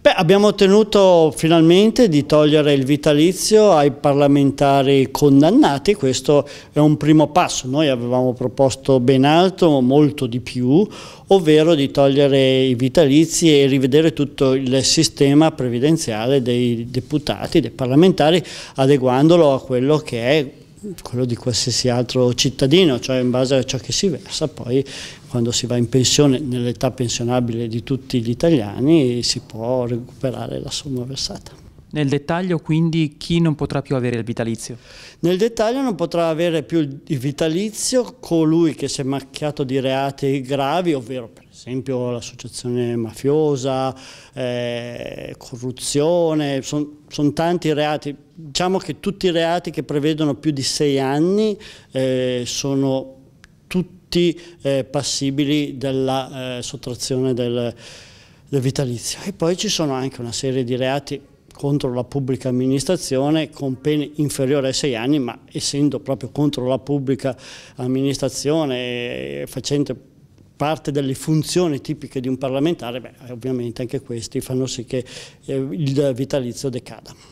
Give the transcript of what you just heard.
Beh, abbiamo ottenuto finalmente di togliere il vitalizio ai parlamentari condannati, questo è un primo passo, noi avevamo proposto ben altro, molto di più, ovvero di togliere i vitalizi e rivedere tutto il sistema previdenziale dei deputati, dei parlamentari, adeguandolo a quello che è quello di qualsiasi altro cittadino, cioè in base a ciò che si versa, poi quando si va in pensione nell'età pensionabile di tutti gli italiani si può recuperare la somma versata. Nel dettaglio quindi chi non potrà più avere il vitalizio? Nel dettaglio non potrà avere più il vitalizio colui che si è macchiato di reati gravi, ovvero per esempio l'associazione mafiosa, eh, corruzione, sono son tanti reati. Diciamo che tutti i reati che prevedono più di sei anni eh, sono tutti eh, passibili della eh, sottrazione del, del vitalizio. E poi ci sono anche una serie di reati contro la pubblica amministrazione con pene inferiori ai sei anni, ma essendo proprio contro la pubblica amministrazione eh, facente parte delle funzioni tipiche di un parlamentare, beh, ovviamente anche questi fanno sì che eh, il vitalizio decada.